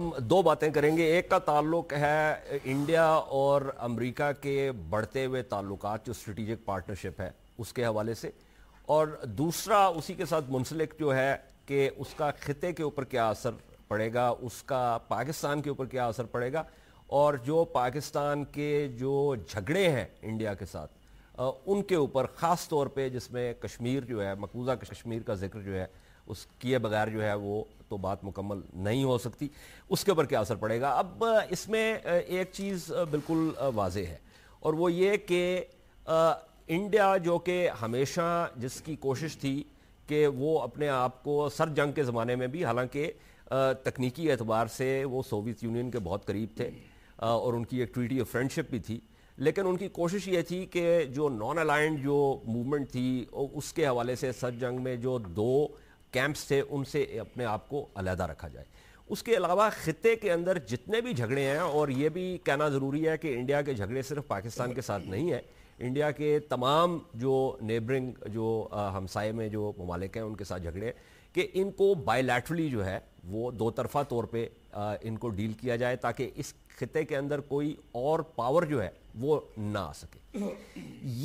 हम दो बातें करेंगे एक का ताल्लुक है इंडिया और अमेरिका के बढ़ते हुए ताल्लुक जो स्ट्रेटिजिक पार्टनरशिप है उसके हवाले से और दूसरा उसी के साथ मुंसलिक जो है कि उसका ख़त्े के ऊपर क्या असर पड़ेगा उसका पाकिस्तान के ऊपर क्या असर पड़ेगा और जो पाकिस्तान के जो झगड़े हैं इंडिया के साथ उनके ऊपर ख़ास तौर पर जिसमें कश्मीर जो है मकबूजा कश्मीर का जिक्र जो है उस किए बगैर जो है वो तो बात मुकम्मल नहीं हो सकती उसके ऊपर क्या असर पड़ेगा अब इसमें एक चीज़ बिल्कुल वाज है और वो ये कि इंडिया जो कि हमेशा जिसकी कोशिश थी कि वो अपने आप को सर जंग के ज़माने में भी हालांकि तकनीकी एतबार से वो सोवियत यूनियन के बहुत करीब थे और उनकी एक ट्रीटी ऑफ फ्रेंडशिप भी थी लेकिन उनकी कोशिश ये थी कि जो नॉन अलाइंड जो मूवमेंट थी उसके हवाले से सर जंग में जो दो कैंप्स थे उनसे अपने आप को अलहदा रखा जाए उसके अलावा ख़त्े के अंदर जितने भी झगड़े हैं और ये भी कहना ज़रूरी है कि इंडिया के झगड़े सिर्फ पाकिस्तान के साथ नहीं है इंडिया के तमाम जो नेबरिंग जो हमसाए में जो ममालिक हैं उनके साथ झगड़े हैं कि इनको बायलैटरली जो है वो दो तरफा तौर पे इनको डील किया जाए ताकि इस खत्े के अंदर कोई और पावर जो है वो ना आ सके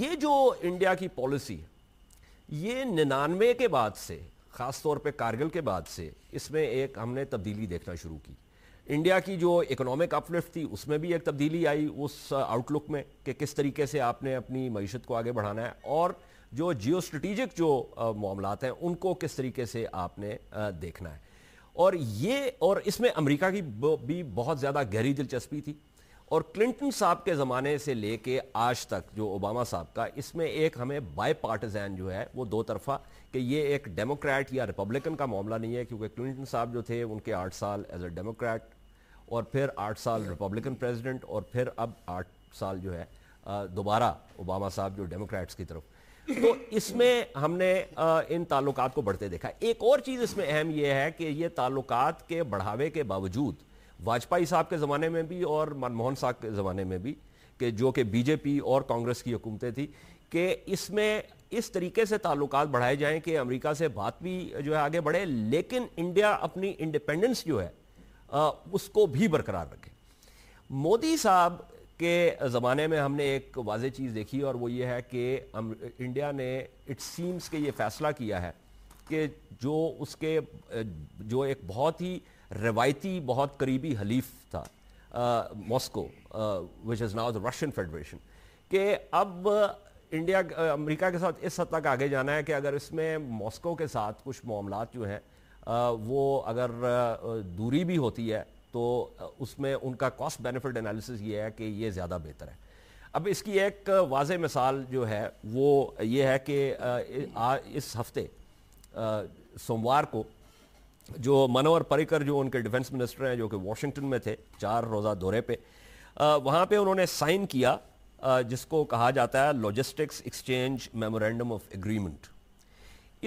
ये जो इंडिया की पॉलिसी है ये निन्यानवे के बाद से ख़ास तौर पे कारगिल के बाद से इसमें एक हमने तब्दीली देखना शुरू की इंडिया की जो इकोनॉमिक अपलिफ्ट थी उसमें भी एक तब्दीली आई उस आउटलुक uh, में कि किस तरीके से आपने अपनी मीशत को आगे बढ़ाना है और जो जियो स्ट्रेटिजिक जो uh, मामला हैं उनको किस तरीके से आपने uh, देखना है और ये और इसमें अमेरिका की भी बहुत ज़्यादा गहरी दिलचस्पी थी और क्लिंटन साहब के ज़माने से लेके आज तक जो ओबामा साहब का इसमें एक हमें बाई जो है वो दो तरफा कि ये एक डेमोक्रेट या रिपब्लिकन का मामला नहीं है क्योंकि क्लिंटन साहब जो थे उनके आठ साल एज अ डेमोक्रेट और फिर आठ साल रिपब्लिकन प्रेसिडेंट और फिर अब आठ साल जो है दोबारा ओबामा साहब जो डेमोक्रेट्स की तरफ तो इसमें हमने इन ताल्लुक को बढ़ते देखा एक और चीज़ इसमें अहम यह है कि ये ताल्लुक के बढ़ावे के बावजूद वाजपेयी साहब के ज़माने में भी और मनमोहन साहब के ज़माने में भी कि जो कि बीजेपी और कांग्रेस की हुकूमतें थी कि इसमें इस तरीके से ताल्लुक बढ़ाए जाएं कि अमेरिका से बात भी जो है आगे बढ़े लेकिन इंडिया अपनी इंडिपेंडेंस जो है आ, उसको भी बरकरार रखे मोदी साहब के ज़माने में हमने एक वाज चीज़ देखी और वो ये है कि इंडिया ने इट सीम्स के ये फैसला किया है कि जो उसके जो एक बहुत ही रवायती बहुत करीबी हलीफ था Moscow which is now the Russian federation के अब इंडिया अमेरिका के साथ इस हद तक आगे जाना है कि अगर इसमें मॉस्को के साथ कुछ मामला जो हैं वो अगर दूरी भी होती है तो उसमें उनका कॉस्ट बेनिफिट एनालिसिस ये है कि ये ज़्यादा बेहतर है अब इसकी एक वाज मिसाल जो है वो ये है कि इस हफ्ते सोमवार को जो मनोहर पर्रिकर जो उनके डिफेंस मिनिस्टर हैं जो कि वाशिंगटन में थे चार रोज़ा दौरे पे वहाँ पे उन्होंने साइन किया जिसको कहा जाता है logistics exchange memorandum of agreement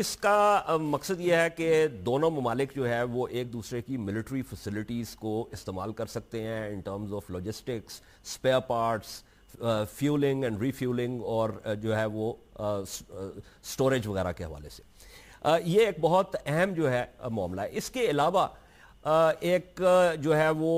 इसका मकसद यह है कि दोनों ममालिक जो है वो एक दूसरे की मिलिट्री फैसिलिटीज़ को इस्तेमाल कर सकते हैं in terms of logistics spare parts fuelling and refuelling और जो है वो स्टोरेज वगैरह के हवाले से ये एक बहुत अहम जो है मामला है इसके अलावा एक जो है वो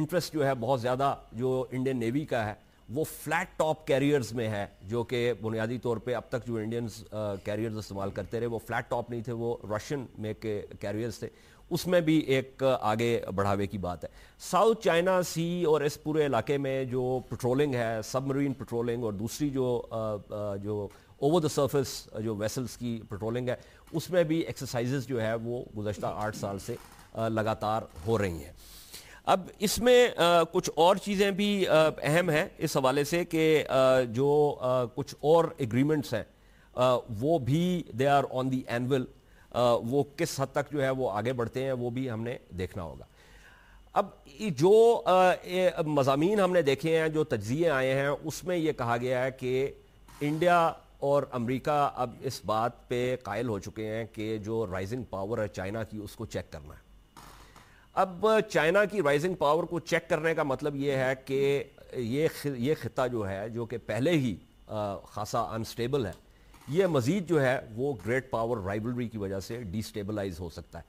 इंटरेस्ट जो है बहुत ज़्यादा जो इंडियन नेवी का है वो फ्लैट टॉप कैरियर्स में है जो कि बुनियादी तौर पे अब तक जो इंडियंस कैरियर्स इस्तेमाल करते रहे वो फ्लैट टॉप नहीं थे वो रशियन में के कैरियर्स थे उसमें भी एक आगे बढ़ावे की बात है साउथ चाइना सी और इस पूरे इलाके में जो पेट्रोलिंग है सबमरीन पेट्रोलिंग और दूसरी जो जो ओवर द सर्फेस जो वेसल्स की पेट्रोलिंग है उसमें भी एक्सरसाइज़ जो है वो गुजशत आठ साल से लगातार हो रही हैं अब इसमें कुछ और चीज़ें भी अहम हैं इस हवाले से कि जो आ, कुछ और एग्रीमेंट्स हैं वो भी they are on the naval वो किस हद तक जो है वो आगे बढ़ते हैं वो भी हमने देखना होगा अब जो मजामी हमने देखे हैं जो तजिए आए हैं उसमें ये कहा गया है कि इंडिया और अमेरिका अब इस बात पे कायल हो चुके हैं कि जो राइजिंग पावर है चाइना की उसको चेक करना है अब चाइना की राइजिंग पावर को चेक करने का मतलब ये है कि ये ये ख़त्ता जो है जो कि पहले ही खासा अनस्टेबल है ये मज़ीद जो है वो ग्रेट पावर राइवलरी की वजह से डिस्टेबलाइज हो सकता है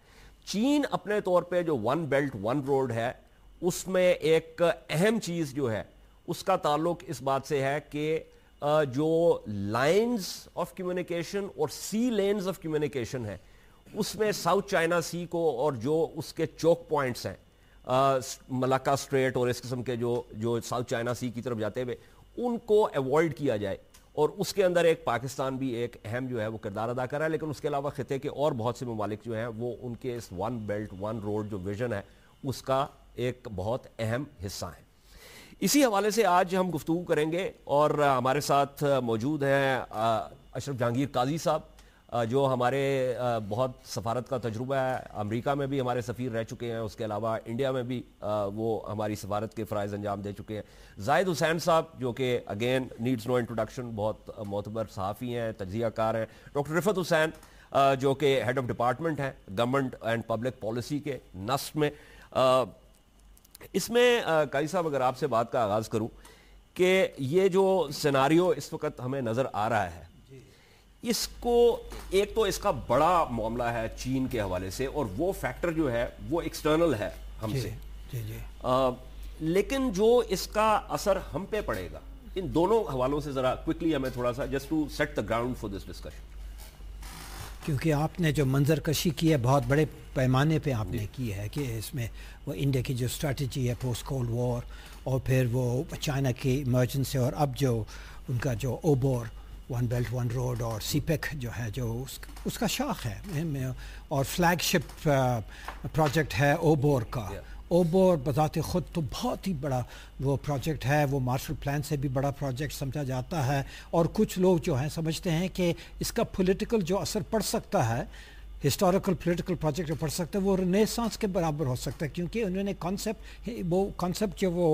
चीन अपने तौर पे जो वन बेल्ट वन रोड है उसमें एक अहम चीज़ जो है उसका ताल्लुक इस बात से है कि जो लाइंस ऑफ कम्युनिकेशन और सी लेंस ऑफ कम्युनिकेशन है उसमें साउथ चाइना सी को और जो उसके चौक पॉइंट्स हैं मलाका स्ट्रेट और इस किस्म के जो जो साउथ चाइना सी की तरफ जाते हुए उनको अवॉइड किया जाए और उसके अंदर एक पाकिस्तान भी एक अहम जो है वो किरदार अदा कर रहा है लेकिन उसके अलावा ख़ते के और बहुत से ममालिक जो हैं वो उनके इस वन बेल्ट वन रोड जो विजन है उसका एक बहुत अहम हिस्सा है इसी हवाले से आज हम गुफ्तु करेंगे और हमारे साथ मौजूद हैं अशरफ जहांगीर काजी साहब जो हमारे बहुत सफारत का तजुर्बा है अमेरिका में भी हमारे सफ़ीर रह चुके हैं उसके अलावा इंडिया में भी वो हमारी सफारत के फ़रज़ अंजाम दे चुके हैं जाहिद हुसैन साहब जो कि अगेन नीड्स नो इंट्रोडक्शन बहुत मोतबर सहाफ़ी हैं तजियाकार हैं डॉक्टर रिफत हुसैन जो कि हेड ऑफ डिपार्टमेंट हैं गवर्नमेंट एंड पब्लिक पॉलिसी के नस्ब में इसमें काई साहब अगर आपसे बात का आगाज़ करूँ कि ये जो सिनारी इस वक्त हमें नज़र आ रहा है इसको एक तो इसका बड़ा मामला है चीन के हवाले से और वो फैक्टर जो है वो एक्सटर्नल है हमसे जी, जी, लेकिन जो इसका असर हम पे पड़ेगा इन दोनों हवालों से ज़रा क्विकली हमें थोड़ा सा just to set the ground for this discussion क्योंकि आपने जो मंजर कशी की है बहुत बड़े पैमाने पे आपने की है कि इसमें वो इंडिया की जो स्ट्रेटजी है पोस्ट कोल्ड वॉर और फिर वो चाइना की इमरजेंसी और अब जो उनका जो OBOR one belt one road और सीपेक e जो है जो उस, उसका शाख है और फ्लैगशिप प्रोजेक्ट uh, है ओबोर का ओबोर बज़ात ख़ुद तो बहुत ही बड़ा वो प्रोजेक्ट है वो मार्शल प्लान से भी बड़ा प्रोजेक्ट समझा जाता है और कुछ लोग जो हैं समझते हैं कि इसका पॉलिटिकल जो असर पड़ सकता है हिस्टोरिकल पॉलिटिकल प्रोजेक्ट पढ़ सकते हैं वो रेनेसांस के बराबर हो सकता है क्योंकि उन्होंने कॉन्सेप्ट वो कॉन्सेप्ट जो वो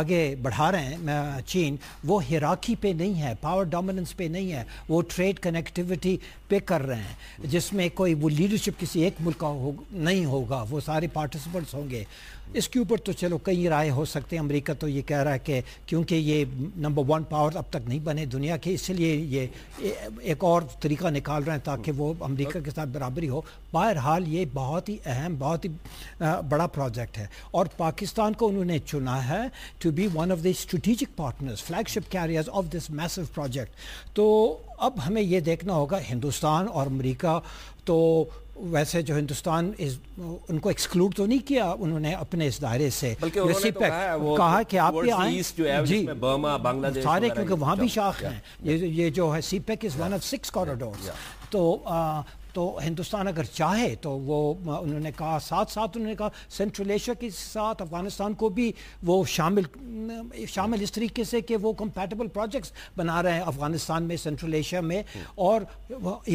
आगे बढ़ा रहे हैं चीन वो हिराकी पे नहीं है पावर डोमिनेंस पे नहीं है वो ट्रेड कनेक्टिविटी पे कर रहे हैं जिसमें कोई वो लीडरशिप किसी एक मुल्क का हो नहीं होगा वो सारे पार्टिसिपेंट्स होंगे इसके ऊपर तो चलो कई राय हो सकते हैं अमेरिका तो ये कह रहा है कि क्योंकि ये नंबर वन पावर अब तक नहीं बने दुनिया के इसलिए ये एक और तरीका निकाल रहे हैं ताकि वो अमेरिका के साथ बराबरी हो बहरहाल ये बहुत ही अहम बहुत ही बड़ा प्रोजेक्ट है और पाकिस्तान को उन्होंने चुना है to be one of the strategic partners flagship carriers of this massive project तो अब हमें ये देखना होगा हिंदुस्तान और अमरीका तो वैसे जो हिंदुस्तान इस उनको एक्सक्लूड तो नहीं किया उन्होंने अपने इस दायरे से बल्कि तो कहा, कि आप ये आए जी बर्मा बांग्लादेश सारे क्योंकि वहाँ भी शाख हैं ये ये जो है CPEC is one of six corridor तो uh, तो हिंदुस्तान अगर चाहे तो वो उन्होंने कहा साथ साथ उन्होंने कहा सेंट्रल एशिया के साथ अफगानिस्तान को भी वो शामिल शामिल इस तरीके से कि वो कंपैटिबल प्रोजेक्ट्स बना रहे हैं अफगानिस्तान में सेंट्रल एशिया में हम्म। और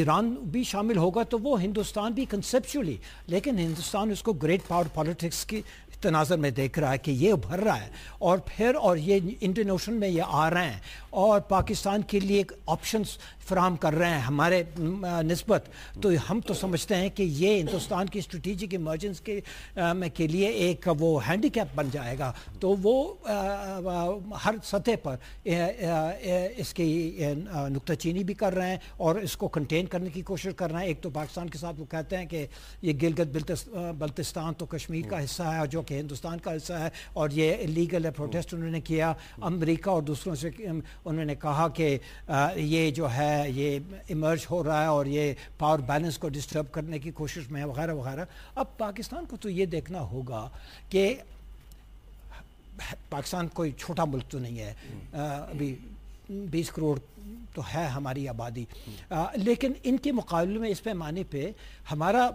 ईरान भी शामिल होगा तो वो हिंदुस्तान भी कंसेप्चुअली लेकिन हिंदुस्तान उसको ग्रेट पावर पॉलिटिक्स की तनाजर में देख रहा है कि ये उभर रहा है और फिर और ये इंडियन ओशन में ये आ रहे हैं और पाकिस्तान के लिए एक ऑप्शंस फ्राहम कर रहे हैं हमारे नस्बत तो हम तो समझते हैं कि ये हिंदुस्तान की स्ट्रेटिजिक इमरजेंस के में के लिए एक वो हैंडीकैप बन जाएगा तो वो आ, आ, हर सतह पर इसकी नुकताचीनी भी कर रहे हैं और इसको कंटेन करने की कोशिश कर रहे हैं एक तो पाकिस्तान के साथ वो कहते हैं कि ये गिलगत बल्तिस्तान तो कश्मीर का हिस्सा है जो कि हिंदुस्तान का हिस्सा है और ये लीगल है प्रोटेस्ट उन्होंने किया अमरीका और दूसरों से उन्होंने कहा कि ये जो है ये इमर्ज हो रहा है और ये पावर बैलेंस को डिस्टर्ब करने की कोशिश में है वगैरह वगैरह अब पाकिस्तान को तो ये देखना होगा कि पाकिस्तान कोई छोटा मुल्क तो नहीं है हम्म। अभी बीस करोड़ तो है हमारी आबादी हम्म। लेकिन इनके मुकाबले में इस पैमाने पे हमारा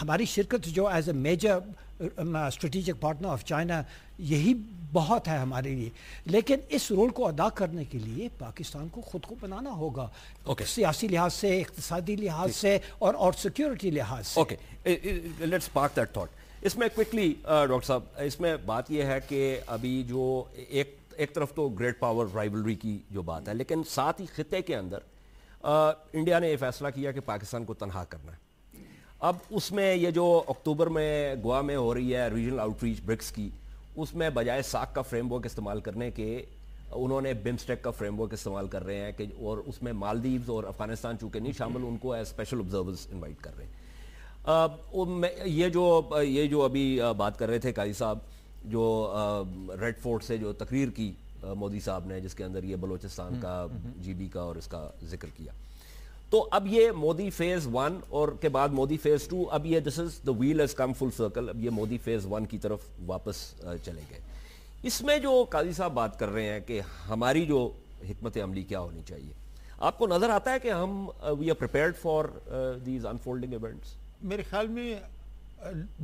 हमारी शिरकत जो as a major strategic partner of China यही बहुत है हमारे लिए लेकिन इस रोल को अदा करने के लिए पाकिस्तान को ख़ुद को बनाना होगा okay. सियासी लिहाज से इकतदी लिहाज से और और सिक्योरिटी लिहाज से okay let's park that thought इसमें क्विकली डॉक्टर साहब इसमें बात यह है कि अभी जो एक एक तरफ तो ग्रेट पावर राइवलरी की जो बात है लेकिन साथ ही खत्े के अंदर आ, इंडिया ने यह फैसला किया कि पाकिस्तान को तनहा करना है अब उसमें ये जो अक्टूबर में गोवा में हो रही है रीजनल आउटरीच ब्रिक्स की उसमें बजाय साक का फ्रेमवर्क इस्तेमाल करने के उन्होंने बिमस्टेक का फ्रेमवर्क इस्तेमाल कर रहे हैं कि और उसमें मालदीव्स और अफगानिस्तान चूँकि नहीं शामिल उनको एज स्पेशल ऑब्जर्वर्स इन्वाइट कर रहे हैं ये जो ये जो अभी बात कर रहे थे काई साहब जो रेड फोर्ट से जो तकरीर की मोदी साहब ने जिसके अंदर ये बलोचिस्तान हम्म, का जीबी हम्म, हम्म। का और इसका जिक्र किया तो अब ये मोदी फेज वन और के बाद मोदी फेज टू अब ये this is the wheel is come full circle अब ये मोदी फेज वन की तरफ वापस चले गए इसमें जो काजी साहब बात कर रहे हैं कि हमारी जो हमत अमली क्या होनी चाहिए आपको नज़र आता है कि हम we are prepared for these unfolding events मेरे ख्याल में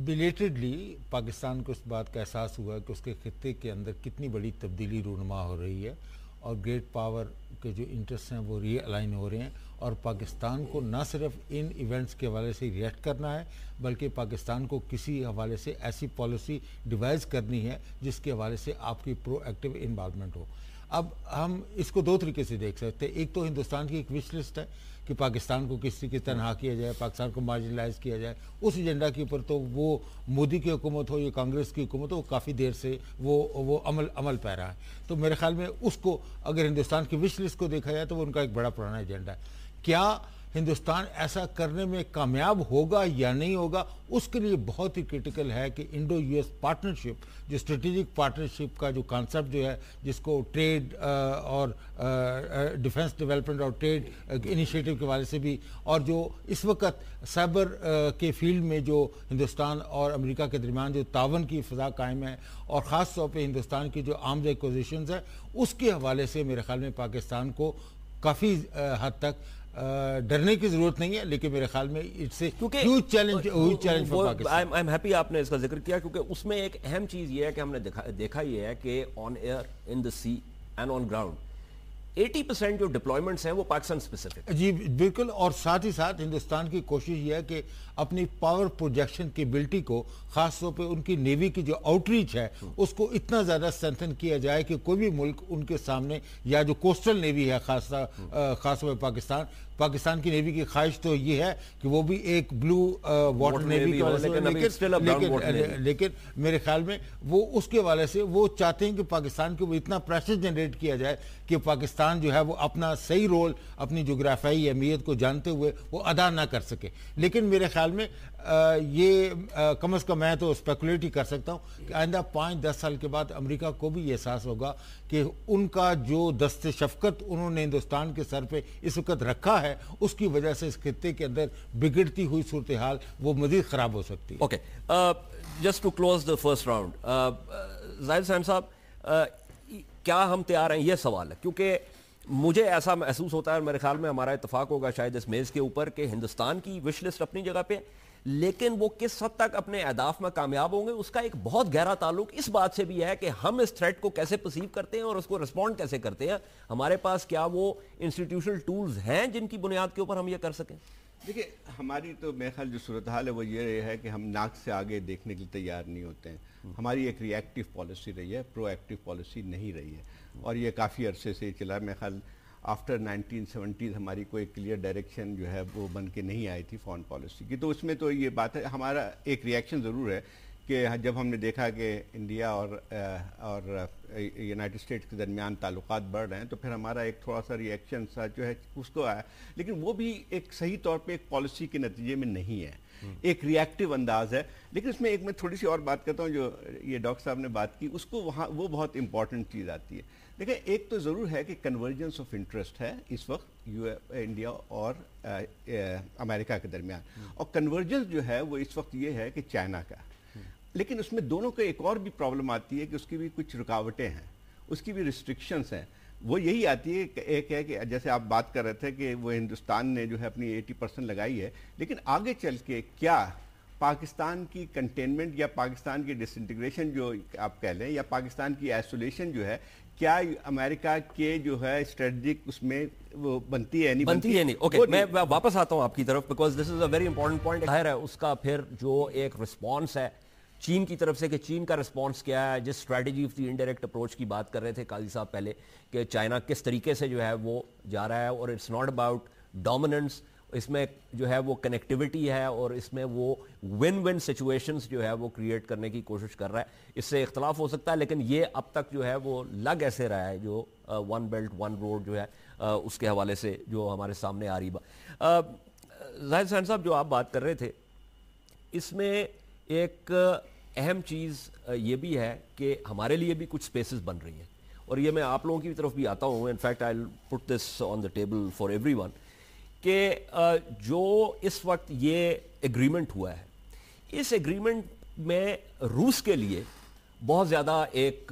बिलेटेडली पाकिस्तान को इस बात का एहसास हुआ कि उसके खत्े के अंदर कितनी बड़ी तब्दीली रूनमा हो रही है और ग्रेट पावर के जो इंटरेस्ट हैं वो रीअलाइन हो रहे हैं और पाकिस्तान को ना सिर्फ इन इवेंट्स के हवाले से रिएक्ट करना है बल्कि पाकिस्तान को किसी हवाले से ऐसी पॉलिसी डिवाइज करनी है जिसके हवाले से आपकी प्रोएक्टिव इन्वालमेंट हो अब हम इसको दो तरीके से देख सकते हैं एक तो हिंदुस्तान की एक विश लिस्ट है कि पाकिस्तान को किस तरीके तनहा किया जाए पाकिस्तान को मार्जिनलाइज किया जाए उस एजेंडा के ऊपर तो वो मोदी की हुकूमत हो या कांग्रेस की हुकूमत हो काफ़ी देर से वो वो अमल अमल पै रहा है तो मेरे ख्याल में उसको अगर हिंदुस्तान की विश लिस्ट को देखा जाए तो वो उनका एक बड़ा पुराना एजेंडा है क्या हिंदुस्तान ऐसा करने में कामयाब होगा या नहीं होगा उसके लिए बहुत ही क्रिटिकल है कि इंडो यूएस पार्टनरशिप जो स्ट्रेटेजिक पार्टनरशिप का जो कॉन्सेप्ट जो है जिसको ट्रेड और डिफेंस डेवलपमेंट और ट्रेड इनिशिएटिव के हवाले से भी और जो इस वक्त साइबर के फील्ड में जो हिंदुस्तान और अमेरिका के दरमियान जो तावन की फ़ा कायम है और ख़ास तौर पर हिंदुस्तान की जो आर्म्स एक्विजिशंस है उसके हवाले से मेरे ख्याल में पाकिस्तान को काफ़ी हद तक डरने की जरूरत नहीं है लेकिन मेरे ख्याल में इट्स क्योंकि आपने इसका जिक्र किया क्योंकि उसमें एक अहम चीज़ ये है कि हमने देखा यह ये है कि on air in the sea and on ground 80 percent जो डिप्लॉयमेंट्स हैं वो पाकिस्तान स्पेसिफिक जी बिल्कुल और साथ ही साथ हिंदुस्तान की कोशिश यह है कि अपनी पावर प्रोजेक्शन की बिल्टी को खासतौर पर उनकी नेवी की जो आउटरीच है उसको इतना ज़्यादा स्ट्रेंथन किया जाए कि कोई भी मुल्क उनके सामने या जो कोस्टल नेवी है खास खासतौर पर पाकिस्तान पाकिस्तान की नेवी की ख्वाहिश तो ये है कि वो भी एक ब्लू वाटर नेवी लेकिन लेकिन मेरे ख्याल में वो उसके वाले से वो चाहते हैं कि पाकिस्तान के वो इतना प्रेशर जनरेट किया जाए कि पाकिस्तान जो है वो अपना सही रोल अपनी जोग्राफाई अहमियत को जानते हुए वो अदा ना कर सके लेकिन मेरे ख्याल ख्याल में आ, ये आ, कम अज कम मैं तो स्पेकुलेट ही कर सकता हूँ कि आइंदा पाँच दस साल के बाद अमेरिका को भी एहसास होगा कि उनका जो दस्त शफकत उन्होंने हिंदुस्तान के सर पे इस वक्त रखा है उसकी वजह से इस खत्े के अंदर बिगड़ती हुई सूरत हाल वो मजीद ख़राब हो सकती है okay just to close the first round Zahir साहब क्या हम तैयार हैं ये सवाल है क्योंकि मुझे ऐसा महसूस होता है मेरे ख्याल में हमारा इतफाक होगा शायद इस मेज़ के ऊपर कि हिंदुस्तान की विश लिस्ट अपनी जगह पे लेकिन वो किस हद तक अपने अहदाफ में कामयाब होंगे उसका एक बहुत गहरा ताल्लुक इस बात से भी है कि हम इस थ्रेट को कैसे परसीव करते हैं और उसको रिस्पॉन्ड कैसे करते हैं हमारे पास क्या वो इंस्टीट्यूशनल टूल्स हैं जिनकी बुनियाद के ऊपर हम ये कर सकें देखिए हमारी तो मेरे ख्याल जो सूरत हाल है वो ये है कि हम नाक से आगे देखने के लिए तैयार नहीं होते हैं हमारी एक रिएक्टिव पॉलिसी रही है प्रोएक्टिव पॉलिसी नहीं रही है और ये काफ़ी अरसे से चला मेरे ख्याल आफ्टर 1970s हमारी कोई क्लियर डायरेक्शन जो है वो बन के नहीं आई थी फॉरेन पॉलिसी की तो उसमें तो ये बात है हमारा एक रिएक्शन ज़रूर है कि हाँ, जब हमने देखा कि इंडिया और और यूनाइटेड स्टेट्स के दरमियान ताल्लुक बढ़ रहे हैं तो फिर हमारा एक थोड़ा सा रिएक्शन सा जो है उसको आया लेकिन वो भी एक सही तौर पे एक पॉलिसी के नतीजे में नहीं है हम्म। एक रिएक्टिव अंदाज है लेकिन इसमें एक मैं थोड़ी सी और बात करता हूँ जो ये डॉक्टर साहब ने बात की उसको वहाँ वो बहुत इंपॉर्टेंट चीज़ आती है देखिए एक तो ज़रूर है कि कन्वर्जेंस ऑफ इंटरेस्ट है इस वक्त यू इंडिया और आ, आ, अमेरिका के दरमियान हम्म। और कन्वर्जेंस जो है वो इस वक्त ये है कि चाइना का हम्म। लेकिन उसमें दोनों को एक और भी प्रॉब्लम आती है कि उसकी भी कुछ रुकावटें हैं उसकी भी रिस्ट्रिक्शंस हैं वो यही आती है एक है कि जैसे आप बात कर रहे थे कि वो हिंदुस्तान ने जो है अपनी एटी परसेंट लगाई है लेकिन आगे चल के क्या पाकिस्तान की कंटेनमेंट या पाकिस्तान की डिसइंटीग्रेशन जो आप कह लें या पाकिस्तान की आइसोलेशन जो है क्या अमेरिका के जो है स्ट्रेटजिक उसमें वो बनती है नहीं बनती, बनती है नहीं ओके okay, मैं वापस आता हूँ आपकी तरफ because this is a very important point जाहिर है उसका फिर जो एक रिस्पॉन्स है चीन की तरफ से कि चीन का रिस्पांस क्या है जिस strategy of the indirect approach की बात कर रहे थे काजी साहब पहले कि चाइना किस तरीके से जो है वो जा रहा है और इट्स नॉट अबाउट डोमिनेंस इसमें जो है वो कनेक्टिविटी है और इसमें वो विन विन सिचुएशंस जो है वो क्रिएट करने की कोशिश कर रहा है इससे इख्तलाफ हो सकता है लेकिन ये अब तक जो है वो लग ऐसे रहा है जो वन बेल्ट वन रोड जो है आ, uh, उसके हवाले से जो हमारे सामने आ रही बात uh, जाहिर सहन साहब जो आप बात कर रहे थे इसमें एक अहम चीज़ uh, ये भी है कि हमारे लिए भी कुछ स्पेसिस बन रही हैं और ये मैं आप लोगों की तरफ भी आता हूँ in fact I put this on the table for everyone कि जो इस वक्त ये एग्रीमेंट हुआ है इस एग्रीमेंट में रूस के लिए बहुत ज़्यादा एक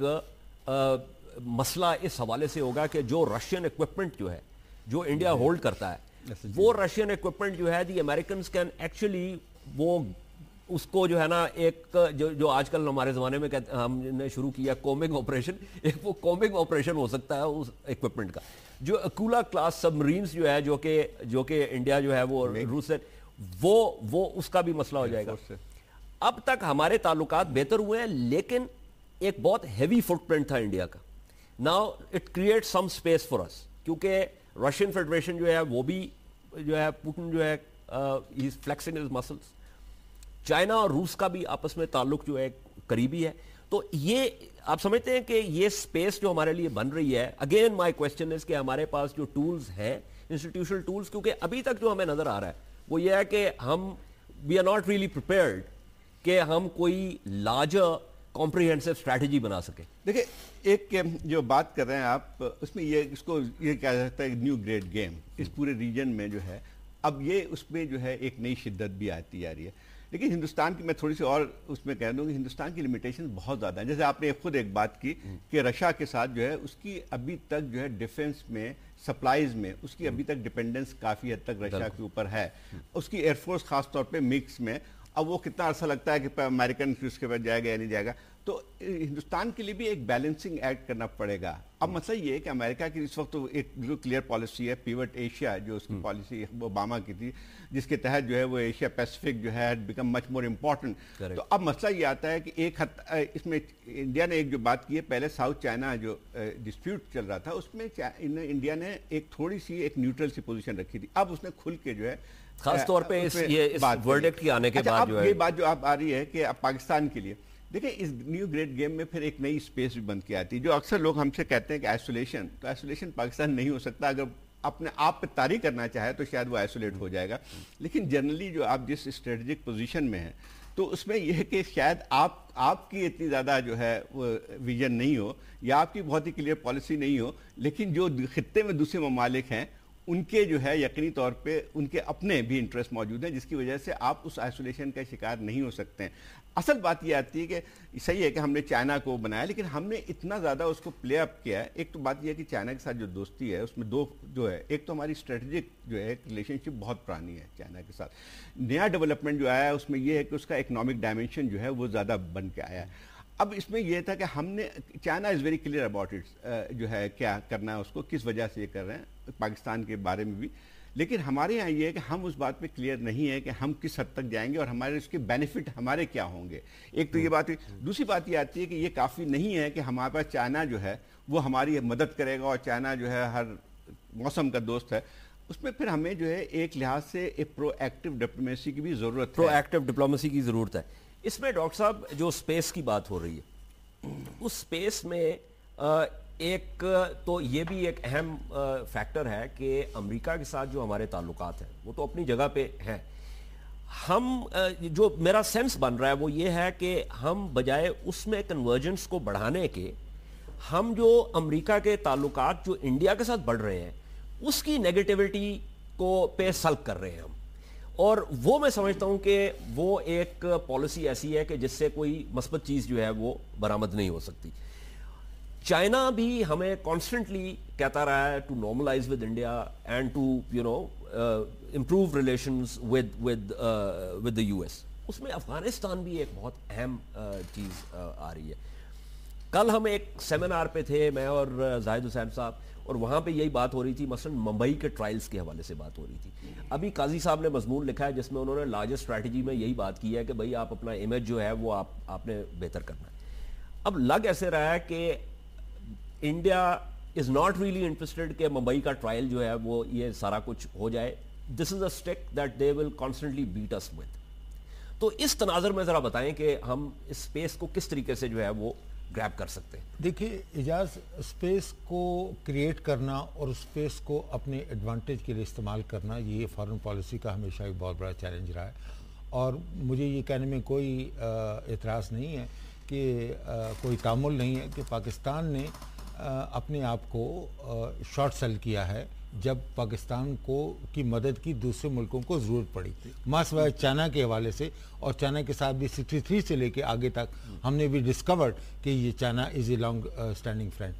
मसला इस हवाले से होगा कि जो रशियन इक्विपमेंट जो है जो इंडिया होल्ड करता है वो रशियन इक्विपमेंट जो है दी अमेरिकन कैन एक्चुअली वो उसको जो है ना एक जो जो आजकल हमारे ज़माने में कहते हमने शुरू किया कॉमिंग ऑपरेशन एक वो कॉमिंग ऑपरेशन हो सकता है उस इक्विपमेंट का जो अकूला क्लास सबमरीन्स जो है जो कि जो कि इंडिया जो है वो रूस से वो वो उसका भी मसला हो जाएगा अब तक हमारे ताल्लुक बेहतर हुए हैं लेकिन एक बहुत हैवी फुटप्रिंट था इंडिया का now it create some space for us क्योंकि रशियन फेडरेशन जो है वो भी जो है पुटिन जो है इज फ्लैक्सिंग मसल्स चाइना और रूस का भी आपस में ताल्लुक जो है करीबी है तो ये आप समझते हैं कि ये स्पेस जो हमारे लिए बन रही है अगेन माय क्वेश्चन इज कि हमारे पास जो टूल्स हैं इंस्टीट्यूशनल टूल्स क्योंकि अभी तक जो हमें नजर आ रहा है वो ये है कि हम we are not really prepared कि हम कोई लार्जर कॉम्प्रिहेंसिव स्ट्रैटेजी बना सके देखिए एक जो बात कर रहे हैं आप उसमें ये इसको ये कह जाता है न्यू ग्रेट गेम इस पूरे रीजन में जो है अब ये उसमें जो है एक नई शिद्दत भी आती जा रही है लेकिन हिंदुस्तान की मैं थोड़ी सी और उसमें कह दूँगी हिंदुस्तान की लिमिटेशन बहुत ज़्यादा है जैसे आपने खुद एक बात की हम्म। कि रशिया के साथ जो है उसकी अभी तक जो है डिफेंस में सप्लाईज में उसकी हम्म। अभी तक डिपेंडेंस काफ़ी हद तक रशिया के ऊपर है हम्म। उसकी एयरफोर्स खासतौर पर मिक्स में अब वो कितना अर्सा लगता है कि अमेरिकन फिर के पास जाएगा या नहीं जाएगा तो हिंदुस्तान के लिए भी एक बैलेंसिंग एक्ट करना पड़ेगा अब मसला ये है कि अमेरिका की इस वक्त तो एक जो क्लियर पॉलिसी है पीवट एशिया जो उसकी पॉलिसी हम्म। ओबामा की थी जिसके तहत जो है वो एशिया पैसिफिक जो है बिकम मच मोर इम्पोर्टेंट तो अब मसला ये आता है कि एक इसमें इंडिया ने एक जो बात की है पहले साउथ चाइना जो डिस्प्यूट चल रहा था उसमें इंडिया ने एक थोड़ी सी एक न्यूट्रल सी पोजिशन रखी थी अब उसने खुल के जो है खास तौर पे इस ये इस वर्डिक्ट के आने के अच्छा, बाद जो है ये बात जो आप आ रही है कि आप पाकिस्तान के लिए देखिए इस न्यू ग्रेट गेम में फिर एक नई स्पेस भी बंद की आती है जो अक्सर लोग हमसे कहते हैं कि आइसोलेशन तो आइसोलेशन पाकिस्तान नहीं हो सकता अगर अपने आप पर तारी करना चाहे तो शायद वो आइसोलेट हो जाएगा लेकिन जनरली जो आप जिस स्ट्रेटजिक पोजिशन में हैं तो उसमें यह है कि शायद आप आपकी इतनी ज़्यादा जो है वो विजन नहीं हो या आपकी बहुत ही क्लियर पॉलिसी नहीं हो लेकिन जो खत्े में दूसरे ममालिक हैं उनके जो है यकीनी तौर पे उनके अपने भी इंटरेस्ट मौजूद हैं जिसकी वजह से आप उस आइसोलेशन का शिकार नहीं हो सकते असल बात यह आती है कि सही है कि हमने चाइना को बनाया लेकिन हमने इतना ज़्यादा उसको प्ले अप किया है एक तो बात यह है कि चाइना के साथ जो दोस्ती है उसमें दो जो है एक तो हमारी स्ट्रेटजिक जो है रिलेशनशिप बहुत पुरानी है चाइना के साथ नया डेवलपमेंट जो आया है उसमें यह है कि उसका इकोनॉमिक डायमेंशन जो है वो ज़्यादा बन के आया है अब इसमें यह था कि हमने China is very clear about its जो है क्या करना है उसको किस वजह से ये कर रहे हैं पाकिस्तान के बारे में भी लेकिन हमारे यहाँ ये है कि हम उस बात पे क्लियर नहीं है कि हम किस हद तक जाएंगे और हमारे इसके बेनिफिट हमारे क्या होंगे एक तो ये बात हम्म। दूसरी बात ये आती है कि ये काफ़ी नहीं है कि हमारे पास चाइना जो है वो हमारी मदद करेगा और चाइना जो है हर मौसम का दोस्त है उसमें फिर हमें जो है एक लिहाज से एक प्रोएक्टिव डिप्लोमेसी की भी ज़रूरत प्रोएक्टिव डिप्लोमेसी की ज़रूरत है इसमें डॉक्टर साहब जो स्पेस की बात हो रही है उस स्पेस में एक तो ये भी एक अहम फैक्टर है कि अमेरिका के साथ जो हमारे ताल्लुक हैं वो तो अपनी जगह पे हैं हम जो मेरा सेंस बन रहा है वो ये है कि हम बजाय उसमें कन्वर्जेंस को बढ़ाने के हम जो अमेरिका के ताल्लुक जो इंडिया के साथ बढ़ रहे हैं उसकी नेगेटिविटी को पे सल्क कर रहे हैं हम और वो मैं समझता हूं कि वो एक पॉलिसी ऐसी है कि जिससे कोई मस्बत चीज़ जो है वो बरामद नहीं हो सकती चाइना भी हमें कॉन्स्टेंटली कहता रहा है to normalise with India and to you know improve relation with with with the US उसमें अफगानिस्तान भी एक बहुत अहम uh, चीज़ uh, आ रही है कल हम एक सेमिनार पे थे मैं और uh, जाहिद हुसैन साहब और वहाँ पे यही बात हो रही थी मसलन मुंबई के ट्रायल्स के हवाले से बात हो रही थी अभी काजी साहब ने मजमून लिखा है जिसमें उन्होंने लार्जेस्ट स्ट्रैटेजी में यही बात की है कि भाई आप अपना इमेज जो है वो आप आपने बेहतर करना है अब लग ऐसे रहा है कि India is not really interested कि मुंबई का ट्रायल जो है वो ये सारा कुछ हो जाए this is a stake that they will constantly beat us with तो इस तनाजर में ज़रा बताएं कि हम इस स्पेस को किस तरीके से जो है वो ग्रैप कर सकते हैं देखिए एजाज स्पेस को क्रिएट करना और स्पेस को अपने एडवांटेज के लिए इस्तेमाल करना ये फॉरेन पॉलिसी का हमेशा एक बहुत बड़ा चैलेंज रहा है और मुझे ये कहने में कोई एतराज़ नहीं है कि कोई तामुल नहीं है कि पाकिस्तान ने अपने आप को शॉर्ट सेल किया है जब पाकिस्तान को की मदद की दूसरे मुल्कों को ज़रूरत पड़ी मास चाइना के हवाले से और चाइना के साथ भी सिक्सटी थ्री से लेके आगे तक हमने भी डिस्कवर्ड कि ये China is a long standing friend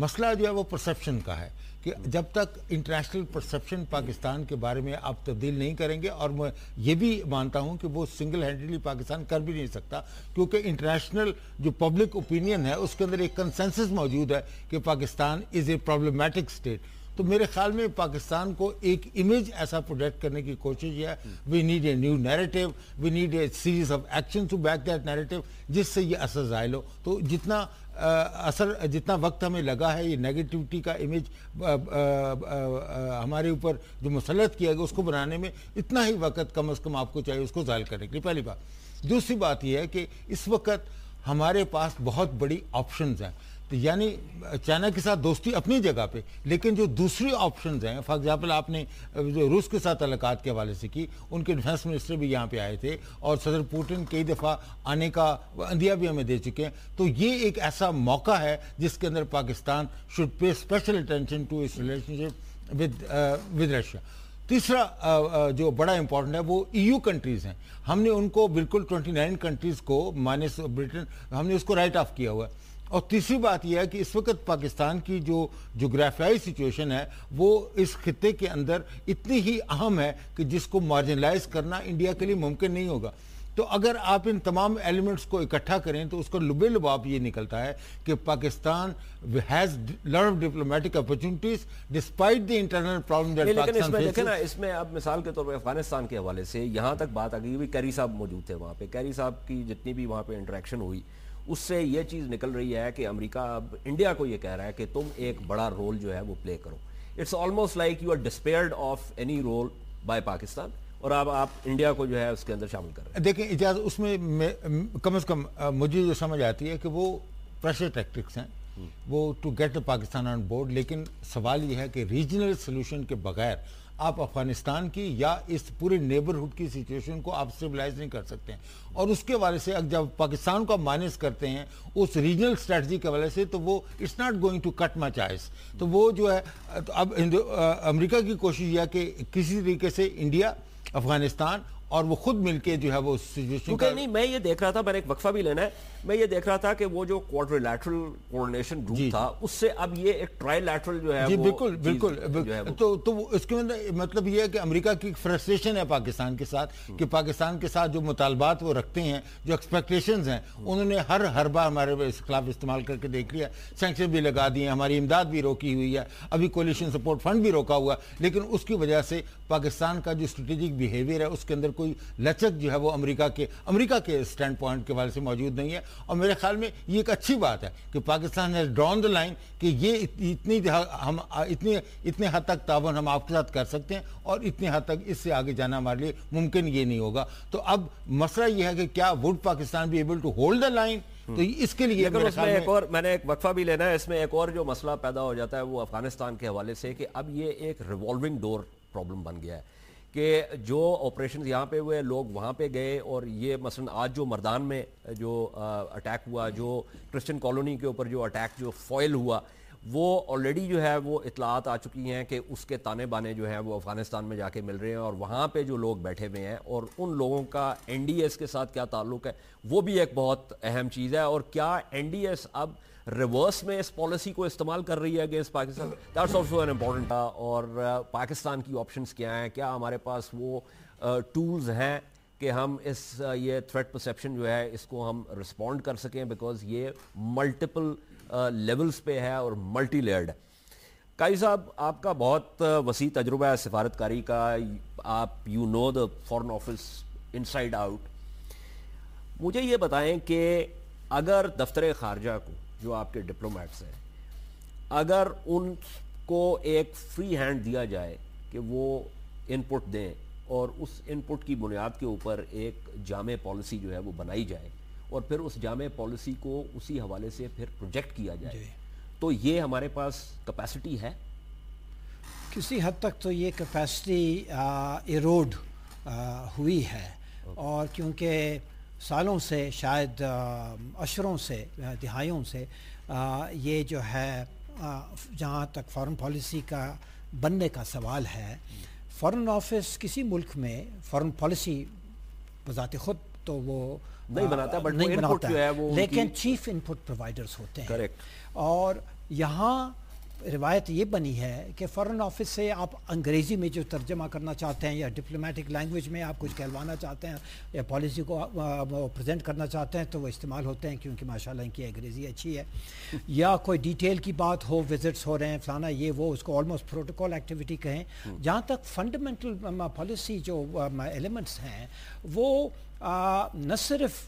मसला जो है वो परसेप्शन का है कि जब तक इंटरनेशनल परसेप्शन पाकिस्तान के बारे में आप तब्दील नहीं करेंगे और मैं ये भी मानता हूँ कि वो सिंगल हैंडली पाकिस्तान कर भी नहीं सकता क्योंकि इंटरनेशनल जो पब्लिक ओपिनियन है उसके अंदर एक कंसेंसस मौजूद है कि Pakistan is a problematic state तो मेरे ख्याल में पाकिस्तान को एक इमेज ऐसा प्रोडक्ट करने की कोशिश है we need a new narrative we need a series of action to back that narrative जिससे ये असर जायल हो तो जितना आ, असर जितना वक्त हमें लगा है ये नेगेटिविटी का इमेज आ, आ, हमारे ऊपर जो मुसलत किया गया उसको बनाने में इतना ही वक्त कम अज़ कम आपको चाहिए उसको जायल करने के लिए पहली बात दूसरी बात यह है कि इस वक्त हमारे पास बहुत बड़ी ऑप्शंस हैं तो यानी चाइना के साथ दोस्ती अपनी जगह पे लेकिन जो दूसरी ऑप्शन हैं फॉर एग्जाम्पल आपने जो रूस के साथ तलक़ात के हवाले से की उनके डिफेंस मिनिस्टर भी यहाँ पे आए थे और सदर पुटिन कई दफ़ा आने का अंदिया भी हमें दे चुके हैं तो ये एक ऐसा मौका है जिसके अंदर Pakistan should pay special attention to इस रिलेशनशिप विद विद रशिया तीसरा जो बड़ा इंपॉर्टेंट है वो ईयू e कंट्रीज़ हैं हमने उनको बिल्कुल 29 कंट्रीज़ को माइनस ब्रिटेन हमने उसको राइट ऑफ किया हुआ है और तीसरी बात यह है कि इस वक्त पाकिस्तान की जो जोग्राफियाई सिचुएशन है वो इस खत्े के अंदर इतनी ही अहम है कि जिसको मार्जिनलाइज करना इंडिया के लिए मुमकिन नहीं होगा तो अगर आप इन तमाम एलिमेंट्स को इकट्ठा करें तो उसका लुबे लुबाप ये निकलता है कि Pakistan has learn diplomatic opportunities despite the internal problem देखे देखें ना इसमें अब मिसाल के तौर पर अफगानिस्तान के हवाले से यहाँ तक बात आ गई कैरी साहब मौजूद थे वहाँ पे कैरी साहब की जितनी भी वहाँ पे इंटरेक्शन हुई उससे ये चीज़ निकल रही है कि अमेरिका अब इंडिया को ये कह रहा है कि तुम एक बड़ा रोल जो है वो प्ले करो it's almost like you are despaired of any role by Pakistan और अब आप इंडिया को जो है उसके अंदर शामिल कर रहे हैं देखिए इतिहास उसमें कम से कम मुझे जो समझ आती है कि वो प्रेशर टैक्टिक्स हैं हम्म। वो to get Pakistan on board लेकिन सवाल ये है कि रीजनल सोल्यूशन के बगैर आप अफगानिस्तान की या इस पूरे नेबरहुड की सिचुएशन को आप स्टेबलाइज नहीं कर सकते हैं और उसके वाले से जब पाकिस्तान को आप माइनस करते हैं उस रीजनल स्ट्रेटजी के वाले से तो वो it's not going to cut my choice तो वो जो है तो अब अमेरिका की कोशिश यह कि किसी तरीके से इंडिया अफगानिस्तान और वो खुद मिलके जो है वो सिचुएशन नहीं मैं ये देख रहा था मैंने एक वक्फा भी लेना है मैं ये देख रहा था कि वो जो क्वाड्रिलैटरल कोऑर्डिनेशन ग्रुप था उससे अब ये एक ट्राइलैटरल जो है जी बिल्कुल बिल्कुल तो तो इसके मतलब ये है कि अमेरिका की फ्रस्ट्रेशन है पाकिस्तान के साथ हम्म। कि पाकिस्तान के साथ जो मुतालबात वो रखते हैं जो एक्सपेक्टेशन हैं हम्म। उन्होंने हर हर बार हमारे खिलाफ इस्तेमाल करके देख लिया सेंक्शन भी लगा दिए हमारी इमदाद भी रोकी हुई है अभी कोलिशन सपोर्ट फंड भी रोका हुआ लेकिन उसकी वजह से पाकिस्तान का जो स्ट्रेटेजिक बिहेवियर है उसके अंदर कोई लचक जो है वो अमेरिका के अमेरिका के स्टैंड पॉइंट के वाले से मौजूद नहीं है और मेरे ख्याल में ये एक अच्छी बात है कि पाकिस्तान ने ड्रॉन द लाइन कि ये इतनी हम इतने इतने हद तक तावन हम आपके साथ कर सकते हैं और इतने हद तक इससे आगे जाना हमारे लिए मुमकिन ये नहीं होगा तो अब मसला ये है कि क्या वुड पाकिस्तान भी able to hold the line तो इसके लिए लेकिन उसमें एक और मैंने एक वक्फा भी लेना है इसमें एक और जो मसला पैदा हो जाता है वो अफगानिस्तान के हवाले से कि अब ये एक रिवॉल्विंग डोर प्रॉब्लम बन गया है कि जो ऑपरेशन यहाँ पे हुए लोग वहाँ पे गए और ये मसलन आज जो मरदान में जो अटैक हुआ जो क्रिश्चियन कॉलोनी के ऊपर जो अटैक जो फॉयल हुआ वो ऑलरेडी जो है वो इतलात आ चुकी हैं कि उसके ताने बाने जो हैं वो अफ़गानिस्तान में जाके मिल रहे हैं और वहाँ पे जो लोग बैठे हुए हैं और उन लोगों का एन के साथ क्या ताल्लुक है वो भी एक बहुत अहम चीज़ है और क्या एन अब रिवर्स में इस पॉलिसी को इस्तेमाल कर रही है against Pakistan that's also an important और uh, पाकिस्तान की ऑप्शन क्या हैं क्या हमारे पास वो टूल्स uh, हैं कि हम इस uh, ये थ्रेट परसेप्शन जो है इसको हम रिस्पॉन्ड कर सकें बिकॉज ये मल्टीपल लेवल्स uh, पे है और मल्टी लेयर्ड है काई साहब आपका बहुत uh, वसी तजुर्बा है सिफारतकारी का आप you know the foreign office inside out मुझे ये बताएं कि अगर दफ्तर खारजा को जो आपके डिप्लोमेट्स हैं अगर उनको एक फ्री हैंड दिया जाए कि वो इनपुट दें और उस इनपुट की बुनियाद के ऊपर एक जामे पॉलिसी जो है वो बनाई जाए और फिर उस जामे पॉलिसी को उसी हवाले से फिर प्रोजेक्ट किया जाए तो ये हमारे पास कैपेसिटी है किसी हद तक तो ये कैपेसिटी इरोड हुई है okay. और क्योंकि सालों से शायद अशरों से दिहाइयों से ये जो है जहाँ तक फॉरेन पॉलिसी का बनने का सवाल है फॉरेन ऑफिस किसी मुल्क में फॉरेन पॉलिसी बजात खुद तो वो नहीं बनाता बट नहीं बनाता है, है लेकिन चीफ इनपुट प्रोवाइडर्स होते हैं करेक्ट और यहाँ रिवायत ये बनी है कि फ़ॉरेन ऑफिस से आप अंग्रेज़ी में जो तर्जमा करना चाहते हैं या डिप्लोमेटिक लैंग्वेज में आप कुछ कहलवाना चाहते हैं या पॉलिसी को प्रेजेंट करना चाहते हैं तो वो इस्तेमाल होते हैं क्योंकि माशाल्लाह इनकी अंग्रेज़ी अच्छी है या कोई डिटेल की बात हो विजिट्स हो रहे हैं फलाना ये वो उसको ऑलमोस्ट प्रोटोकॉल एक्टिविटी कहें हम्म। जहाँ तक फंडामेंटल पॉलिसी जो एलिमेंट्स हैं वो न सिर्फ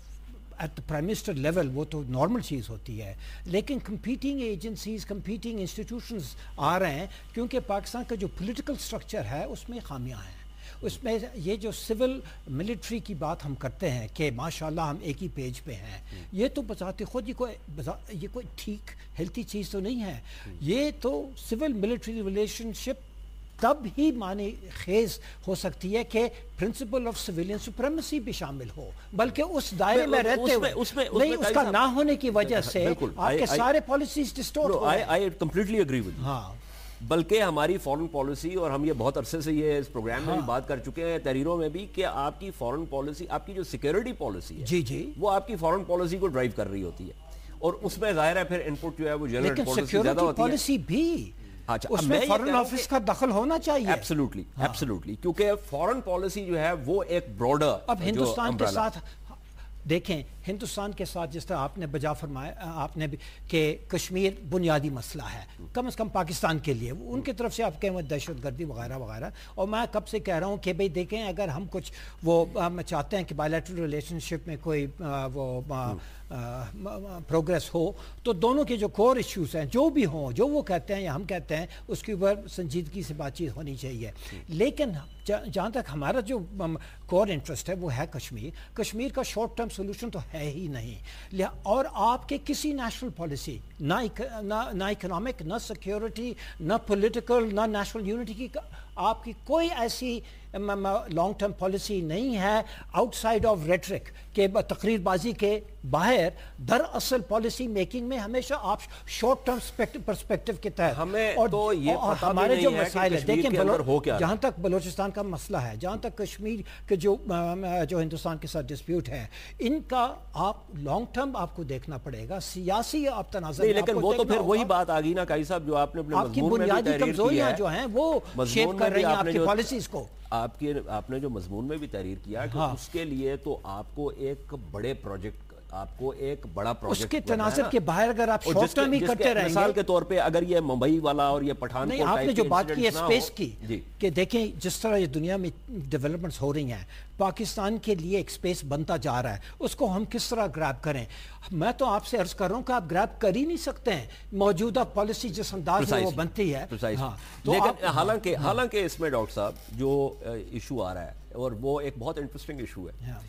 at the prime minister level वो तो नॉर्मल चीज़ होती है लेकिन कम्पीटिंग एजेंसीज कम्पीटिंग इंस्टीट्यूशंस आ रहे हैं क्योंकि पाकिस्तान का जो पॉलिटिकल स्ट्रक्चर है उसमें खामियां हैं उसमें ये जो सिविल मिलिट्री की बात हम करते हैं कि माशाल्लाह हम एक ही पेज पे हैं ये तो बताते खुद ये कोई ये कोई ठीक हेल्थी चीज़ तो नहीं है ये तो सिविल मिलिट्री रिलेशनशिप तब ही माने खेज हो सकती है कि प्रिंसिपल ऑफ सिविलियन सुप्रेमेसी भी शामिल हो बल्कि उस दायरे में रहते हुए उसमें उस नहीं उसका ना होने की वजह हाँ, से आपके सारे policies distort I I completely agree with हाँ बल्कि हमारी फॉरेन पॉलिसी और हम ये बहुत अरसे से ये इस प्रोग्राम हाँ। में भी हाँ। बात कर चुके हैं तहरीरों में भी कि आपकी फॉरेन पॉलिसी आपकी जो सिक्योरिटी पॉलिसी है जी जी वो आपकी फॉरेन पॉलिसी को ड्राइव कर रही होती है और उसमें जाहिर है फिर इनपुट जो है वो जनरल पॉलिसी ज्यादा होती है पॉलिसी भी हाँ, अच्छा उसमें फॉरेन ऑफिस का दखल होना चाहिए एब्सोल्युटली एब्सोल्युटली हाँ। क्योंकि फॉरेन पॉलिसी जो है वो एक ब्रॉडर अब हिंदुस्तान के साथ देखें हिंदुस्तान के साथ जिस तरह आपने बजा फरमाया आपने भी कि कश्मीर बुनियादी मसला है कम अज़ कम पाकिस्तान के लिए उनकी तरफ से आप कहें दहशत गर्दी वगैरह वगैरह और मैं कब से कह रहा हूँ कि भाई देखें अगर हम कुछ वो हम चाहते हैं कि बायोलेटरल रिलेशनशिप में कोई वो प्रोग्रेस हो तो दोनों के जो कोर इश्यूज हैं जो भी हों जो वो कहते हैं या हम कहते हैं उसके ऊपर संजीदगी से बातचीत होनी चाहिए लेकिन जहाँ तक हमारा जो कोर इंटरेस्ट है वो है कश्मीर कश्मीर का शॉर्ट टर्म सोल्यूशन तो है ही नहीं और आपके किसी नेशनल पॉलिसी ना ना इकोनॉमिक ना सिक्योरिटी ना पॉलिटिकल ना नेशनल यूनिटी की आपकी कोई ऐसी लॉन्ग टर्म पॉलिसी नहीं है आउटसाइड ऑफ रेटरिक के तकरीरबाजी के बाहर दरअसल पॉलिसी मेकिंग में हमेशा आप शॉर्ट टर्म परस्पेक्टिव के तहत हमें और, तो ये और पता हमारे जो मसाइल है देखिए जहाँ तक बलोचिस्तान का मसला है जहाँ तक कश्मीर के जो जो हिंदुस्तान के साथ डिस्प्यूट है इनका आप लॉन्ग टर्म आपको देखना पड़ेगा सियासी आप तनाजा लेकिन वो तो फिर वही बात आ गई ना काई साहब जो आपने अपने बुनियादी कमजोरियाँ जो है वो शेप कर कर रही हैं आपकी पॉलिसीज को आपके आपने जो मजमून में भी तहरीर किया कि हाँ। उसके लिए तो आपको एक बड़े प्रोजेक्ट आपको एक बड़ा प्रोजेक्ट उसके तनासब के बाहर अगर आप शॉर्ट टर्म ही करते रहेंगे मिसाल के तौर पे अगर ये मुंबई वाला और ये पठान नहीं आपने जो बात की है स्पेस की कि देखें जिस तरह ये दुनिया में डेवलपमेंट्स हो रही हैं पाकिस्तान के लिए एक स्पेस बनता जा रहा है उसको हम किस तरह ग्रैब करें मैं तो आपसे अर्ज कर रहा हूँ कि आप ग्रैब कर ही नहीं सकते हैं मौजूदा पॉलिसी जिस अंदाज में वो बनती है हाँ, तो लेकिन हालांकि हाँ। हालांकि इसमें डॉक्टर साहब जो इशू आ रहा है और वो एक बहुत इंटरेस्टिंग इशू है हाँ।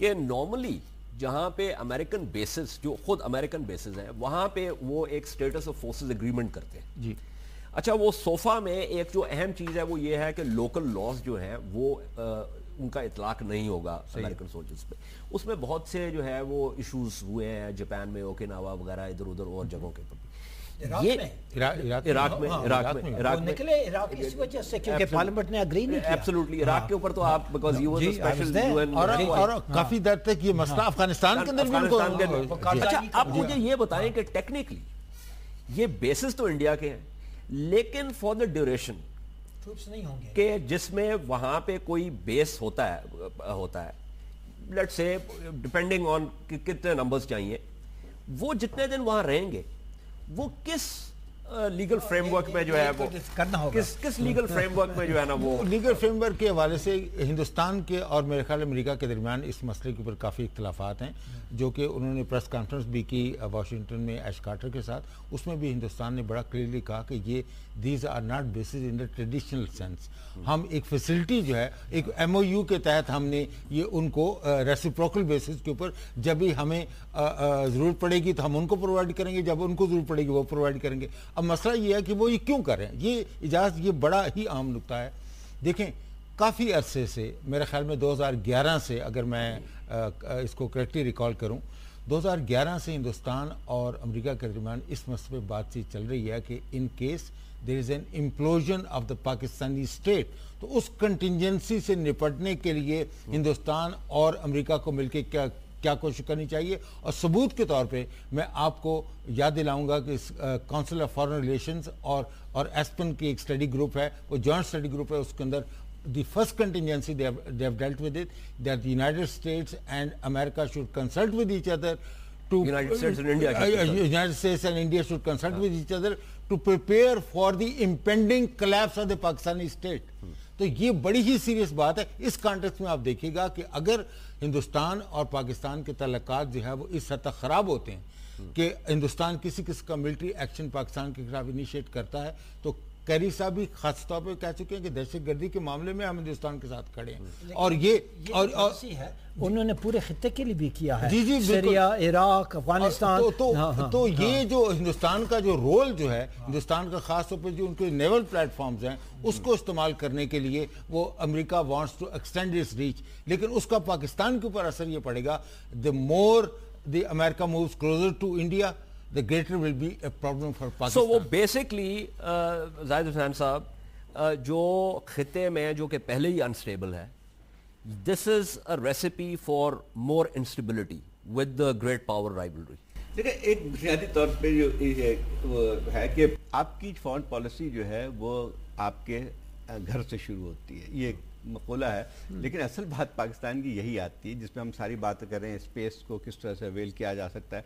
कि नॉर्मली जहाँ पे अमेरिकन बेसिस जो खुद अमेरिकन बेसिस हैं वहाँ पे वो एक स्टेटस ऑफ फोर्सेस एग्रीमेंट करते हैं जी अच्छा वो सोफा में एक जो अहम चीज़ है वो ये है कि लोकल लॉज जो है वो आ, उनका इतलाक नहीं होगा अमेरिकन सोल्जर्स पे उसमें बहुत से जो है वो इश्यूज हुए हैं जापान में ओके वगैरह इधर उधर और जगहों के ऊपर इराक में हाँ, इराक में इराक में पार्लियामेंट के ऊपर तो हाँ। काफी देर तक ये मसला हाँ। अफगानिस्तान के अच्छा, अच्छा आप मुझे ये बताएं कि टेक्निकली ये बेसिस तो इंडिया के हैं लेकिन फॉर द ड्यूरेशन के नहीं होंगे जिसमें वहां पे कोई बेस होता है होता है लेट्स से डिपेंडिंग ऑन कितने नंबर्स चाहिए वो जितने दिन वहां रहेंगे वो किस लीगल फ्रेमवर्क में जो है वो तो करना होगा किस किस लीगल फ्रेमवर्क में जो है ना वो लीगल फ्रेमवर्क के हवाले से हिंदुस्तान के और मेरे ख्याल अमेरिका के दरमियान इस मसले के ऊपर काफ़ी इख्तलाफात हैं जो कि उन्होंने प्रेस कॉन्फ्रेंस भी की वाशिंगटन में एश कार्टर के साथ उसमें भी हिंदुस्तान ने बड़ा क्लियरली कहा कि ये these are not basis in the traditional sense हम एक फैसिलिटी जो है एक एम के तहत हमने ये उनको रेसिप्रोकल बेसिस के ऊपर जब भी हमें ज़रूरत पड़ेगी तो हम उनको प्रोवाइड करेंगे जब उनको ज़रूरत पड़ेगी वो प्रोवाइड करेंगे अब मसला ये है कि वो ये क्यों करें ये इजाज़ ये बड़ा ही आम नुकता है देखें काफ़ी अरसे से मेरे ख्याल में 2011 से अगर मैं इसको करेक्टली रिकॉल करूँ 2011 से हिंदुस्तान और अमेरिका के दरमियान इस मसले पर बातचीत चल रही है कि in case there is an implosion of the Pakistani state तो उस कंटिजेंसी से निपटने के लिए हिंदुस्तान और अमेरिका को मिलकर क्या क्या कोशिश करनी चाहिए और सबूत के तौर पे मैं आपको याद दिलाऊंगा कि काउंसिल ऑफ फॉरेन रिलेशंस और और एस्पन की एक स्टडी ग्रुप है वो जॉइंट स्टडी ग्रुप है उसके अंदर the first contingency they've dealt with it that United States and America should consult with each other to United States and India should consult with each other to prepare for the impending collapse of the Pakistani state तो ये बड़ी ही serious बात है इस context में आप देखिएगा कि अगर हिंदुस्तान और पाकिस्तान के तलक जो है वो इस हद तक ख़राब होते हैं कि हिंदुस्तान किसी किस्म का मिलिट्री एक्शन पाकिस्तान के खिलाफ इनिशिएट करता है तो कैरी साहब भी खास तौर पर कह चुके हैं कि दहशत गर्दी के मामले में हम हिंदुस्तान के साथ खड़े हैं और ये, ये और, और है उन्होंने पूरे खत्े के लिए भी किया है जी जी सीरिया इराक अफगानिस्तान तो तो, हाँ, हाँ, तो हाँ। ये हाँ, जो हिंदुस्तान का जो रोल जो है हाँ, हिंदुस्तान का खास तौर पर जो उनके नेवल प्लेटफॉर्म्स हैं उसको इस्तेमाल करने के लिए वो America wants to extend its reach लेकिन उसका पाकिस्तान के ऊपर असर ये पड़ेगा the more the America moves closer to India the greater will be a problem for Pakistan. So basically Zaid Hussain sahab, साहब जो खत्े में जो कि पहले ही unstable है this is a recipe for more instability with the great power rivalry. देखिए एक बुनियादी तौर पे जो है, वो है कि आपकी फॉरेन पॉलिसी जो है वो आपके घर से शुरू होती है ये एक मकोला है लेकिन असल बात पाकिस्तान की यही आती है जिसमें हम सारी बात कर रहे हैं स्पेस को किस तरह से अवेल किया जा सकता है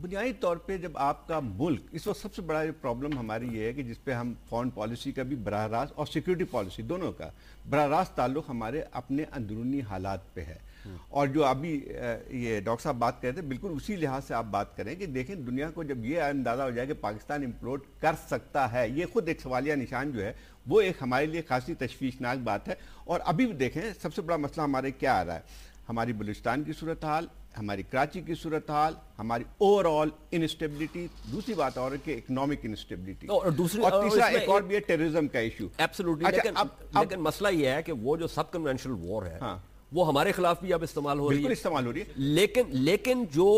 बुनियादी तौर पे जब आपका मुल्क इस वक्त सबसे बड़ा प्रॉब्लम हमारी ये है कि जिस पे हम फॉरेन पॉलिसी का भी बरह रास्त और सिक्योरिटी पॉलिसी दोनों का बरह रास्त ताल्लुक हमारे अपने अंदरूनी हालात पे है हम्म। और जो अभी ये डॉक्टर साहब बात कर रहे थे बिल्कुल उसी लिहाज से आप बात करें कि देखें दुनिया को जब ये अंदाज़ा हो जाए कि पाकिस्तान इम्प्लोड कर सकता है ये खुद एक सवालिया निशान जो है वो एक हमारे लिए खासी तशवीशनाक बात है और अभी भी देखें सबसे बड़ा मसला हमारे क्या आ रहा है हमारी बलूचिस्तान की सूरत हाल हमारी कराची की सूरत हाल हमारी ओवरऑल इनस्टेबिलिटी दूसरी बात और कि इकोनॉमिक इनस्टेबिलिटी और दूसरी और तीसरा एक और भी है टेररिज्म का इशू एब्सोल्युटली अच्छा, लेकिन, अब, लेकिन मसला यह है कि वो जो सब कन्वेंशनल वॉर है हाँ, वो हमारे खिलाफ भी अब इस्तेमाल हो रही है इस्तेमाल हो रही है लेकिन लेकिन जो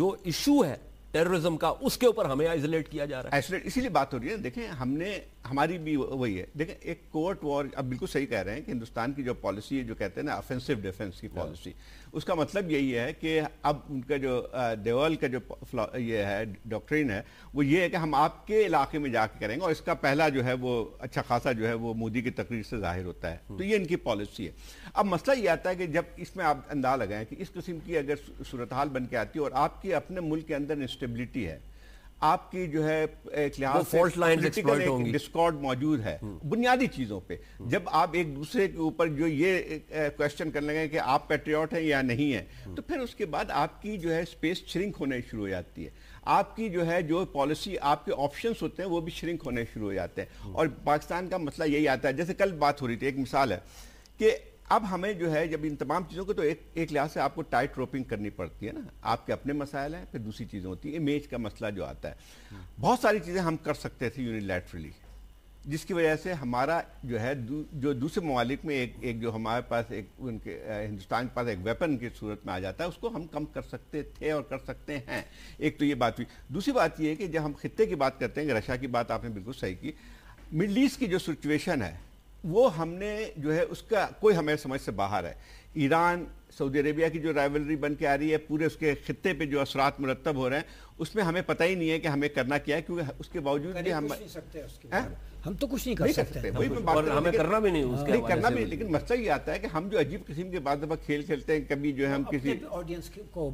जो इशू है टेररिज्म का उसके ऊपर हमें आइसोलेट किया जा रहा है आइसोलेट इसीलिए बात हो रही है देखें हमने हमारी भी वही है देखें एक कोर्ट वॉर अब बिल्कुल सही कह रहे हैं कि हिंदुस्तान की जो पॉलिसी है जो कहते हैं ना ऑफेंसिव डिफेंस की पॉलिसी yeah. उसका मतलब यही है कि अब उनका जो देवल का जो ये है डॉक्ट्रिन है वो ये है कि हम आपके इलाके में जाके करेंगे और इसका पहला जो है वो अच्छा खासा जो है वो मोदी की तकरीर से जाहिर होता है तो ये इनकी पॉलिसी है अब मसला ये आता है कि जब इसमें आप अंदाज लगाएं कि इस किस्म की अगर सूरत हाल बन के आती है और आपकी अपने मुल्क के अंदर इंस्टेबिलिटी है आपकी जो है एक लिहाज डिस्कॉर्ड मौजूद है हम्म। बुनियादी चीजों पे हम्म। जब आप एक दूसरे के ऊपर जो ये क्वेश्चन करने लगे कि आप पेट्रियाट हैं या नहीं है हम्म। तो फिर उसके बाद आपकी जो है स्पेस श्रिंक होने शुरू हो जाती है आपकी जो है जो पॉलिसी आपके ऑप्शन होते हैं वो भी श्रिंक होने शुरू हो जाते हैं और पाकिस्तान का मसला यही आता है जैसे कल बात हो रही थी एक मिसाल है कि अब हमें जो है जब इन तमाम चीज़ों को तो एक एक लिहाज से आपको टाइट रोपिंग करनी पड़ती है ना आपके अपने मसाइल हैं फिर दूसरी चीज़ें होती है इमेज का मसला जो आता है बहुत सारी चीज़ें हम कर सकते थे यूनिलैटरली जिसकी वजह से हमारा जो है दू, जो दूसरे ममालिक में एक एक जो हमारे पास एक उनके हिंदुस्तान के पास एक वेपन की सूरत में आ जाता है उसको हम कम कर सकते थे और कर सकते हैं एक तो ये बात हुई दूसरी बात ये है कि जब हम खत्े की बात करते हैं रशिया की बात आपने बिल्कुल सही की मिडल ईस्ट की जो सिचुएशन है वो हमने जो है उसका कोई हमारे समझ से बाहर है ईरान सऊदी अरेबिया की जो राइवलरी बन के आ रही है पूरे उसके खत्े पे जो असरात मुरतब हो रहे हैं उसमें हमें पता ही नहीं है कि हमें करना क्या है क्योंकि उसके बावजूद भी हम सकते हैं हम तो कुछ नहीं कर नहीं सकते, सकते। वही बात हमें करना भी नहीं उसके नहीं करना भी लेकिन मसला ये आता है कि हम जो अजीब किस्म के बाद खेल खेलते हैं कभी जो है हम किसी ऑडियंस को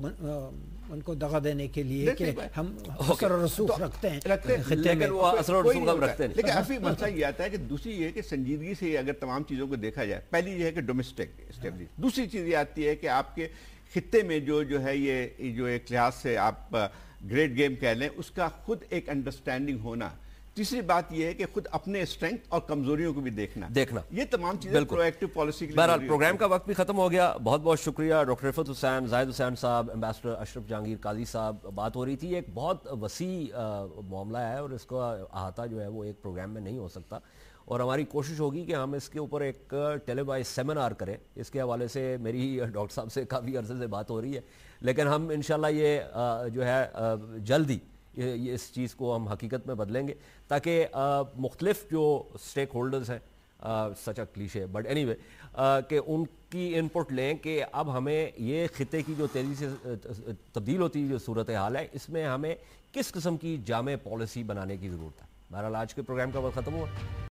उनको दगा देने के लिए कि हम असर रसूख तो रखते हैं रखते हैं लेकिन वो असर रसूख हम रखते हैं लेकिन अभी मसला ये आता है कि दूसरी ये है कि संजीदगी से अगर तमाम चीज़ों को देखा जाए पहली ये है कि डोमेस्टिक स्टेबलिटी दूसरी चीज़ ये आती है कि आपके खत्े में जो जो है ये जो एक लिहाज से आप ग्रेट uh, गेम कह लें उसका खुद एक अंडरस्टैंडिंग होना तीसरी बात यह है कि खुद अपने स्ट्रेंथ और कमजोरियों को भी देखना देखना ये तमाम चीजें प्रोएक्टिव पॉलिसी के बहरहाल प्रोग्राम का वक्त भी खत्म हो गया बहुत बहुत शुक्रिया डॉक्टर रिफत हुसैन जाहिद हुसैन साहब एम्बेसडर अशरफ जहांगीर काजी साहब बात हो रही थी एक बहुत वसी मामला है और इसका अहाता जो है वो एक प्रोग्राम में नहीं हो सकता और हमारी कोशिश होगी कि हम इसके ऊपर एक टेलीवाइज सेमिनार करें इसके हवाले से मेरी डॉक्टर साहब से काफ़ी अरसे से बात हो रही है लेकिन हम इन ये जो है जल्दी ये, इस चीज़ को हम हकीकत में बदलेंगे ताकि मुख्तलिफ जो स्टेक होल्डर्स हैं such a cliché but anyway कि उनकी इनपुट लें कि अब हमें ये खत्े की जो तेज़ी से तब्दील होती है जो सूरत हाल है इसमें हमें किस किस्म की जाम पॉलिसी बनाने की ज़रूरत है बहरहाल आज के प्रोग्राम का वक्त ख़त्म हुआ